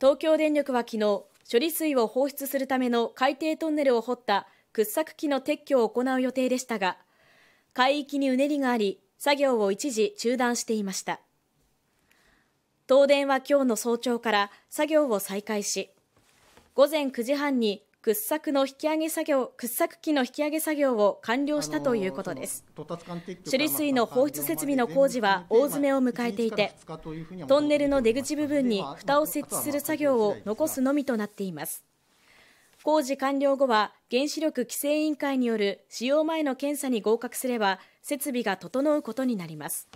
東京電力は昨日、処理水を放出するための海底トンネルを掘った掘削機の撤去を行う予定でしたが、海域にうねりがあり、作業を一時中断していました。東電は今日の早朝から作業を再開し、午前9時半に掘削の引き上げ作業、掘削機の引き上げ作業を完了したということです。処理水の放出設備の工事は大詰めを迎えていて、トンネルの出口部分に蓋を設置する作業を残すのみとなっています。工事完了後は原子力規制委員会による使用前の検査に合格すれば設備が整うことになります。